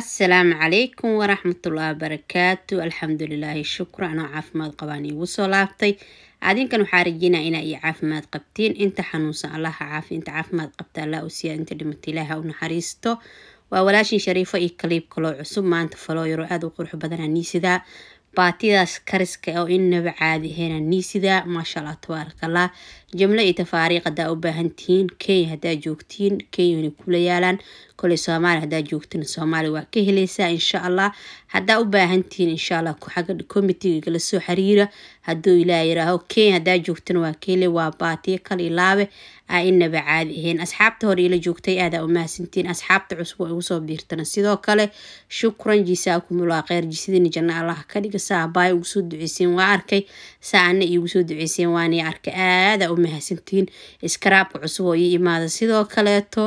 asalaamu calaykum waraxmatullahi wabarakaatu alxamdulilaahi shukra anoo caafimaad qabaan iigu soo laabtay adinkan waxaa rajeynaya inaa iyo caafimaad qabtiin inta xanuunsan allaha caafi inta caafimaad qabta allah u siiya inta dhimata ilaaha u naxariisto waa walaashin shariifo iyo kaliib kaloo cusub maanta faloo yaroo aada u qurux badana niisidaa baatidaas kariska oo inaba caadi aheena niisidaa maasha allah tabaarakallah jamlo iyo tafaariiq haddaa u baahantihiin kenya haddaa joogtiin kenya inay kula yaalaan koley soomaaliya haddaa joogtiin soomaaliya waa ka helaysaa insha allah haddaa u baahantihiin tihiin insha allah xagga commitee igala soo xiriira hadduu ilaa yiraaho kenya haddaa joogtina waa ka helay waa baatiyo kal ilaabe a inaba caadi ahayn asxaabta hore ila joogtay aadaa u mahadsantiin asxaabta cusub ay ugusoo biirtana sidoo kale shukran jiisaakumulaa kheyr jisadiina janno allah ka dhiga saa saabaay ugusoo duceyseen waa arkay saa ana saana iigusoo duceyseen waana arkay aadaa u mahadsantiin iskaraabka cusub oo ii imaada sidoo kaleeto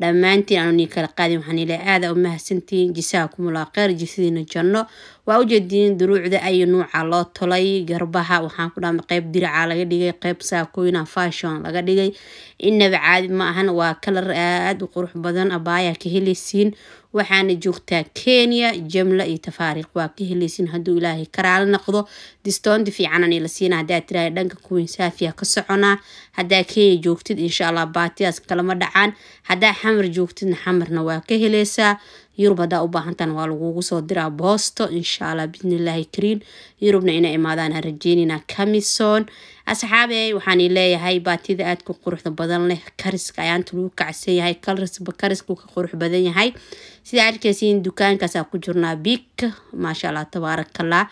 dhammaantiin aanu idin kala qaadin waxaan ilaa aada u mahadsantihiin jisaha kheyr jisadiina janno waa u jeediin duruucda ayo nuuca loo tolay garbaha waxaan ku dhaama qeyb diracaa laga dhigay qeyb saakoyna fashon laga dhigay inaba caadi ma ahan waa kalar aada u qurux badan abaayaa ka helaysiin waxaana joogtaa kenya jamla iyo tafaariiq waa ka helaysiin hadduu ilaahay karaala noqdo distoonti fiicananila siina haddaa tiraha dhanka kuwiin saafiya ka soconaa haddaa kenya joogtid insha allah baatiyaas kalama dhacaan haddaa xamar joogtidna xamarna waa ka heleysaa yurub haddaa u baahantaan waa lagugu soo diraa boosto insha allah bismillaahi kariin yurubna ina imaadaan rajeynina kamison asxaabey waxaan leeyahay baatida aad ku quruxda badan leh kariska ayaanta lagu kacsan yahay karisba karisku ka qurux badan yahay sida arkaysiin dukaankaasa ku jirnaa bik maasha allah tabaarakallah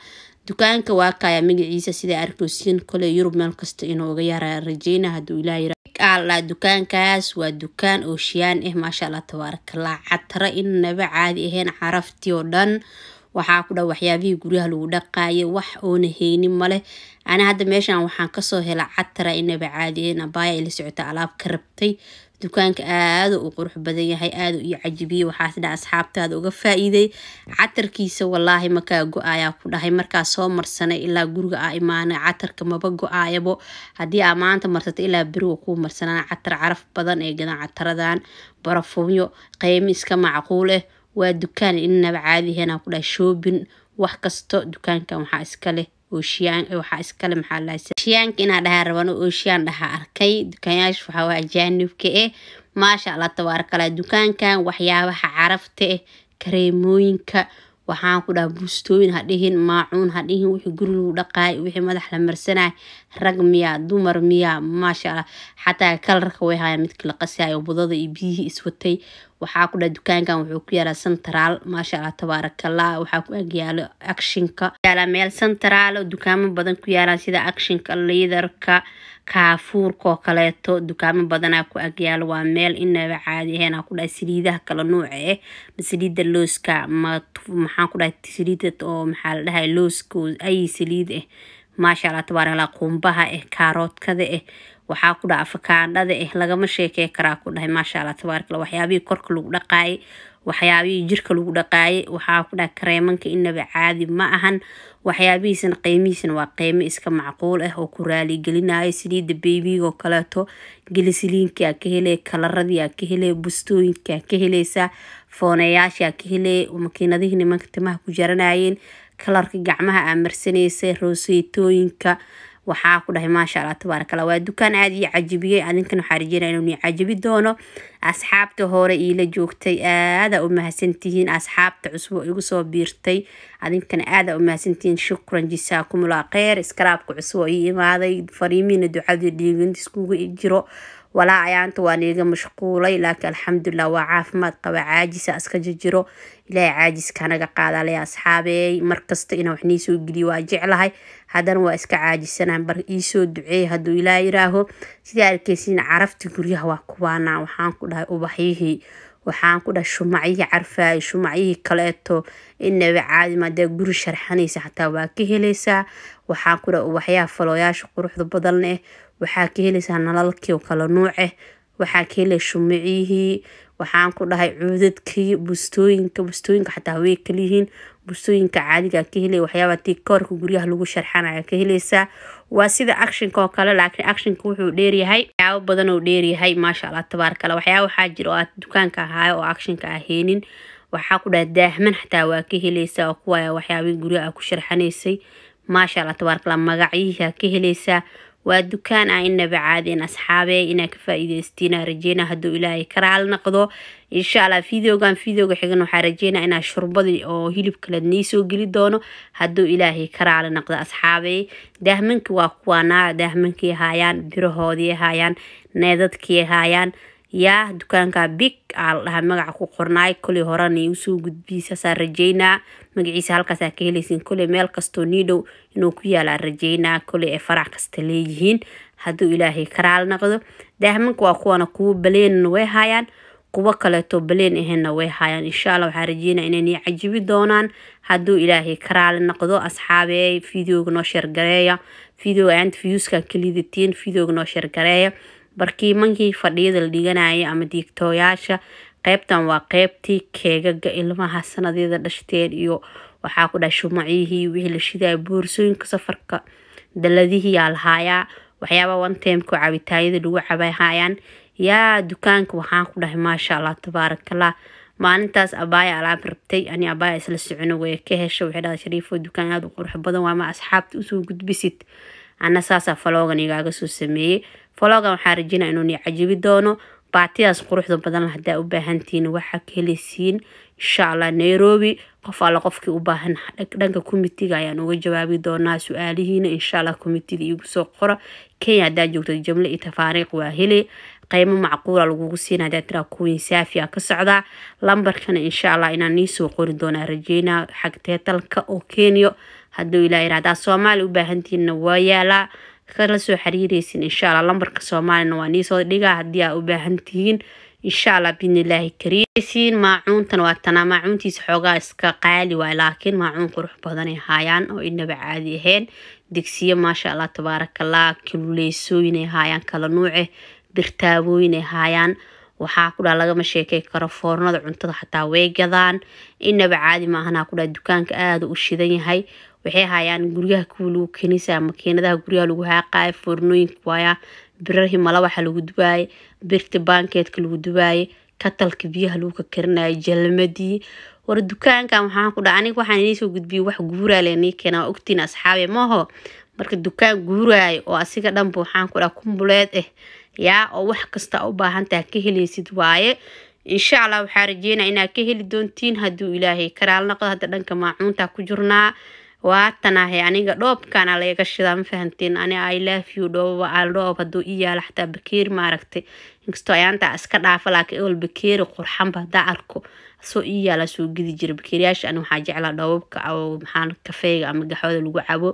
dukaanka waa kaaya magaciisa siday arkoosiin koley yurub meel kasta inuu uga yaara rajeyna haduu ilaah alla dukaankaas waa dukaan oo shiyaan ah maasha allah tabaarakallah in inaba caadi ahayn caraftii oo dhan waxaa ku dha waxyaabihii guryaha lagu dhaqaayay wax oona heyni maleh ana hadda meeshan waxaan kasoo hela catara inaba caadieen abaaya ay la socota alaab ka rabtay dukaanka aada u qurux badan yahay aada iyo cajibiyey waxaas asxaabtaada uga faa catarkiisa wallaahi markaa go-ayaa ku dhahay markaa soo marsanay ilaa guriga aa imaana catarka maba go-aayabo haddii aa maanta marsata ilaa beriga kuu marsanaan catar caraf badan ee gadan cataradan barafuunyo qiimo iska macquul eh waa dukaan inaba caadihan ku dhahay shoobin wax kasto dukaankan waxaa iskaleh waxaa iskale maaalshiyaanka inaa dhahaa raban oosiyaan dhahaa arkay dukaanyaasha waxaa ajaanibka eh maasha alla tabaarakala dukaankan waxyaabaha carabta eh kareemooyinka waxaan ku dhaha buustooyin hadhihin maacuun hadhihin wixii gurigu dhaqaay wixii madax la marsanay rag miyaa dumar miyaa maasha allah xataa kalarka way hayaa midka la qasaayo budada iyo biyihii iswatay waxaa ku dha dukaankan wuxuu ku yaalaa centraal maasha tabaarakallah waxaa ku agyaalo actionka yaalaa meel centraalo dukaamo badan ku yaalaan sida actionka liidarka kaafuurkaoo kaleeto dukaamo badanaa ku agyaalo waa meel inaba caadi ahayn ku dhahay saliidaha kala nuuca eh ma saliida looska ma maxaan ku dhahay saliida oo maxaa la dhahay looska ayi saliid eh maashaalla tabaarala quumbaha ah eh, kaaroodkada ah eh, waxaa ku dhaha afakaandhada ah eh, lagama sheekey karaa ku dhahay maashaalla tabaarkala waxyaabihii korka lagu dhaqaayay waxyaabihii jirka lagu dhaqaayay waxaa ku dhaha kareemanka inaba caadi ma ahan waxyaabihiisana qiimihiisana waa qiimo iska macquul ah oo ku raaligelinayo saliida beybigo kaleeto gilisiliinkaa ka hele kalaradiiaa ka hele bustooyinkaa ka heleysaa fooneyaashaa ka hele makiinadihii nimanka timaha ku jaranayeen kalarka gacmaha aa marsanaysay rooseetooyinka waxaa ku dhahay maasha allah tabaarak waa dukaan aada ii cajabiyey adinkan waxaa rajeynaya inuu nii cajibi doono asxaabta hore iila joogtay aada u mahadsantihiin asxaabta cusub oo igu soo biirtay adinkan aada u mahadsantihiin shukran jisaakumulaa kheyr iskaraabka cusub oo ii imaaday fariimiina ducadii dhiiginta iskugu jiro walaa cayaanta waan iiga mashquulay laakiin alxamdulilah waa caafimaad qaba caajisa iska jirjiro ilaahay caajiskanaga qaadalay asxaabeey markasta inaan wax soo geliyo waa jeclahay haddana waa iska caajisanahay bar iisoo duceey hadduu ilaa iraaho sidaa arkeysiin carafta guryaha waa kubaanaa waxaan ku dhahay ubaxyihii waxaan ku dhahay shumacyihii carfaay shumacyihii kaleeto inaba caadi maadaa guri sharxanaysa xataa waa ka heleysaa waxaan ku dhahay ubaxyaha falooyaasha quruxda badan leh waxaa ka heleysaa nalalkii kala nuuceh waxaa ka helay shumicihii waxaan ku dhahay cuudadkii bustooyinka bustooyinka xataa way kaliyihiin bustooyinka caadiga ka helay waxyaaba tii koorka guryaha lagu sharxanaya ka heleysaa waa sida actionka oo kale laakiin actionka wuxuu dheeryahay waxyaabo badan oo dheeryahay maasha allah tabaarkale waxyaaba waxaa jira oo aad dukaanka ahaayo oo actionka aheenin ah waxaa ku dhahay daahman xataa waa ka heleysaa oo kuwaya waxyaabihii guryaha ku sharxanaysay maasha allah tabaarkala magacyihii ka heleysaa waa dukaan ah inaba caadin asxaabe inaa ka faa rajeyna hadduu ilaahay karaal noqdo insha allah videogan videoga xigan waxaa rajeynaa inaa shurbadii oo hilib kaleed nii soo geli doono hadduu ilaahay karaala noqdo asxaabey daahmanka waa kuwaanaa daahmankii haayaan birahoodii haayaan needadkii haayaan yaa dukaanka big aa magaca ku qornaay koley horena usoo gudbii saasaa rajeynaa magaciisa halkaasaa ka helaysin koley meel kastoo niidhow inuu ku yaalaa rajeynaa koley ay farac kasta leeyihiin hadduu ilaahay karaal naqdo daahmanka waa kuwana kuwo baleenna way hayaan kuwo kaleeto baleen aheenna way haayaan insha alla waxaa rajeynaa inay cajibi doonaan hadduu ilaahay karaal naqdo asxaabeey videoga noo sheergareeya videoga aanta viewskan kalidatiin videoga noo sheergareeya barkiimankii fadhiyada la dhiganayay ama diigtooyaasha qeybtan waa qeybtii keegaga ilmaha sanadyada dhashteen iyo waxaa ku dhahay shumacihii wixii la shidaaya boorsooyinka safarka daladihii aa lahaayaa waxyaaba ontemka cabitaayada lagu cabay haayaan yaa dukaanka waxaan ku dhahay maasha allah tabaarakallah maalintaas abaaya alaab rabtay ani abaaya isla socono waya ka hesha waxay dhaha shariifo dukaan aada u qurux badan waama asxaabta usoo gudbisid ana saasaa faloogan igaaga soo sameeyey vlogan waxaa rajinaa inuu ni doono baatidaas quruxda badan hadaa u baahantihiin waxaa ka insha allah nairobi qof alla qofkii u baahan dhanka komitiga ayaan uga jawaabi doonaa su-aalihiina insha allah komitiga iigu soo qora kenya hadaa joogto jamle iyo tafaariiq waa hele qeymo macquula lagugu siina hadaa tiraa kuwiin saafiya ka socdaa lambarkana insha allah inaan niisoo qori doonaa rajeynaa xag oo kenya hadduu ilaa iraadaa soomaali u baahantihiinna waa yaalaa kala soo xiriireysin insha lambarka soomaalina waa niisoo dhigaa haddii aa u baahan tihiin insha allah maacuuntan waa tanaa maacuuntiisa xoogaa iska qaali waay laakiin maacuun qurux badanay haayaan oo inaba caadi ahayn degsiye maasha allah tabaarakallah kaluleysooyinay haayaan kala nuuce eh, birtaabooyinay haayaan waxaa kudhaa lagama sheekay karo foornada cuntada xataa way gadaan inaba caadi maahan aa kudhaa dukaanka aada u shidan yahay waxay hayaan guryaha kuwa lagu kenisa makiinadaha guryaha lagu haaqaaya foornooyinka waaya birar himala waxa lagu dubaayay birta banketka lagu dubaayay katalka biyaha lagu kakarinayo jalmadii war dukaankan waxaan ku dhaca aniga waxaan idiin soo gudbiyey wax guuraaley nii keenaa ogtiin asxaabi maho marka dukaan guuraayo oo asiga dhanba waxaan ku dhaha kumbuleed ah eh, yaa oo wax kasta u baahan ka helaysid waaye insha allah waxaa rajeynaya inaad ka heli doontiin hadduu ilaahay karaalnaqdo hadda dhanka maacuuntaa ku jirnaa waatanahay aniga dhoobkana la iga shidaa ma fahantiin ani i love you dhooba al dhoob hadduu i yaala xataa bakeeri maaragtay inkastoo ayaantaa iska dhaafa laakiin ewal bakeeri qurxanba haddaa arko asoo i yaala soo gidi jira bakeeriyaasha ani waxaa jecla dhoobabka maxaa kafeega ama gaxooda lagu cabo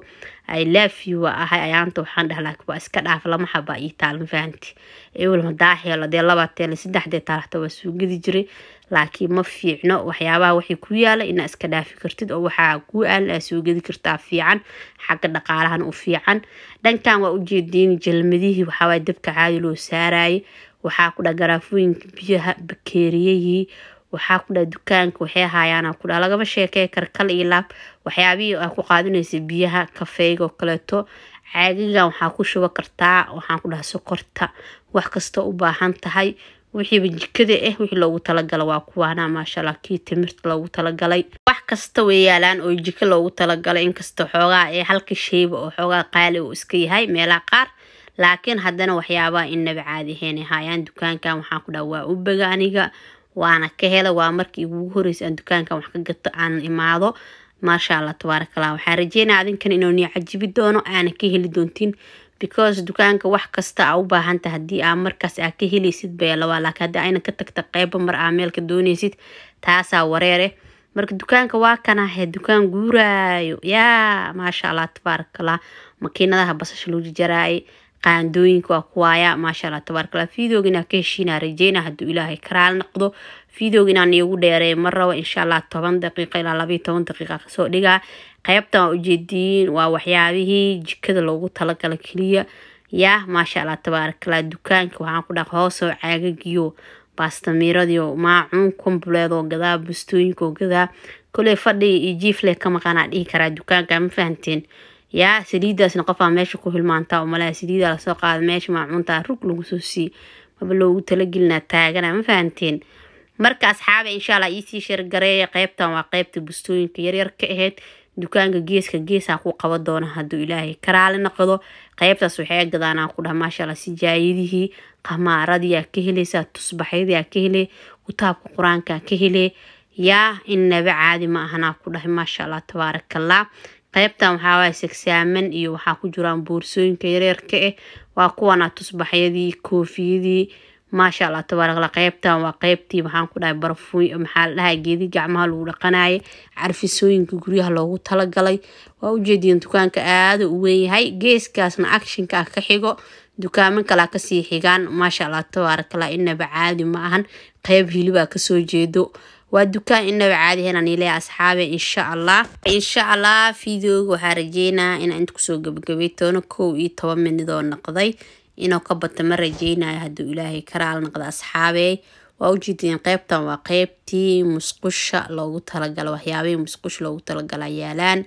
i lafey waa ahay ayaanta waxaan dhah laakiin waa iska dhaaf lama xaba iyo taal ma fahanti dee laba teele saddexdee taalxta waa suugadi jiray laakiin ma fiicno waxyaabaha waxay ku yaala inaa iska dhaafi kartid oo waxaa kuu aalin aa suugadi kartaa fiican xagga dhaqaalahan u fiican dhankan waa ujeediin jalmadihii waxaawaa dabka caadi loo saarayay waxaa ku dhan garaafooyinka biyaha bakeeriyayii waxaa kudhaha dukaanka waxay ahaayaana kudhaha lagama sheekee karkal iyo laab waxyaabihii aa ku qaadinaysa biyaha kafeyga oo kaleeto caagiga waxaa ku shuba kartaa waxaan ku dhaha sokorta wax kastoo u baahan tahay wixiiba jikada ah wixii loogu talagala waa kuwaana maashaalla kii timirta loogu talagalay wax kasta way oo jika loogu talagalay inkastoo xoogaa ee halka sheyba oo xoogaa qaali uu iska yahay meelaha qaar laakiin haddana waxyaabaha innaba caadi ahayn ahaayaan dukaankan waxaan ku dhaha waa ubaga aniga waana ka hela waa markii ugu horeysa aan dukaankan wax ka gato aan imaado maasha allah tabaarak allah waxaan rajeynaya adinkan inuu nii cajibi doono aana ka heli doontiin because dukaanka wax kasta aa u baahanta haddii aa markaas aa ka heleysid beelawaa laakiin haddii ayna ka tagta qeyba mar aa meelka dooneysid taasaa wareere marka dukaanka waa kanahe dukaan guuraayo yaa maasha allah tabaarak makiinadaha basasha loo jijaraayay qaandooyinka waa kuwaaya maasha alla tabaarkala videogiina ka heshiinaa rajeyna hadduu ilaahay karaal noqdo videogiinaan iigu dheereey mar rabo toban daqiiqa ilaa labayo toban daqiiqa kasoo dhigaa qeybtan waa ujeediyiin waa waxyaabihii jikada loogu talagala keliya yaa maasha alla dukaanka waxaan ku dhaqa hoosoo caagagiyo baastamiiradiyo maacuun kombuleedoo gadaa bustooyinkaoo gadaa koley fadhiga iyo jiifle ka maqaanaa dhihi karaa dukaanka ma fahanteen yaa saliidaasna qofaa meesha ku hilmaantaa umalaha saliidaa lasoo qaada meesha maacuuntaa rug lagu soo maba loogu talagelinaa taagana ma fahanteen marka asxaabe insha alla iisii shargareeya qeybtan waa qeybta bustooyinka yaryarka ka ahayd dukaanka geeska geesaa ku qaba doona haduu ilaahay karaali naqdo qeybtaas waxay gadaanaa ku dhaha maashaalla sijaayadihii qamaaradiyaa ka helaysaa tusbaxyadiyaa ka hele kutaabka qur-aankaa ka hele yaa in naba caadi ma ahanaa ku dhahay maasha allah tabaarakallah qeybtan waxaa waaye segsaaman iyo waxaa ku jiraan boorsooyinka yareerka eh waa kuwana tusbaxyadii koofiyadii maasha allah tabaaraqla qeybtan waa qeybtii maxaan ku dhahay barafuun maxaa la dhahay geedi gacmaha lagu dhaqanaye carfisooyinka guryaha loogu talagalay waa ujeediin dukaanka aada u weyn yahay geeskaasna actionka ah ka xigo dukaaman kalaa kasii xigaan maasha allah tabaaraqla inaba caadi ma ahan qeyb hilibaa ah kasoo jeedo waa dukaan inaba caadi helan asxaabe insha allah insha allah fideoga waxaa rajeynayaa inaa inta kusoo gabagabaytoono kow iyo toban minidoo noqday inuu ka bata ma rajeynayo hadduu ilaahay karaal noqda asxaabe waa ujeediin qeybtan waa qeybtii musqusha loogu talagalo waxyaabihii musqusha loogu talagala yaalaan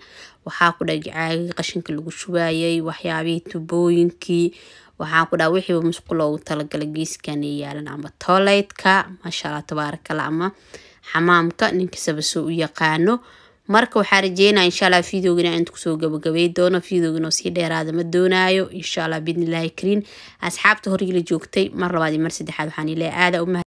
waxaa ku dhaha caagii qashinka lagu shubaayay waxyaabihii tubooyinkii waxaan ku dhaha wixiiba musqul loogu talagalay geeskanay yaalan ama tooleydka maasha allah ama xamaamka ninkasaba soo u yaqaano marka waxaa rajeynaya insha allah videogan inta kusoo gabagabay doono videogan sii dheeraada ma doonaayo insha allah bidnillaahi kariin asxaabta horyila joogtay mar labaad iyo mar saddexaad waxaan ilaa aada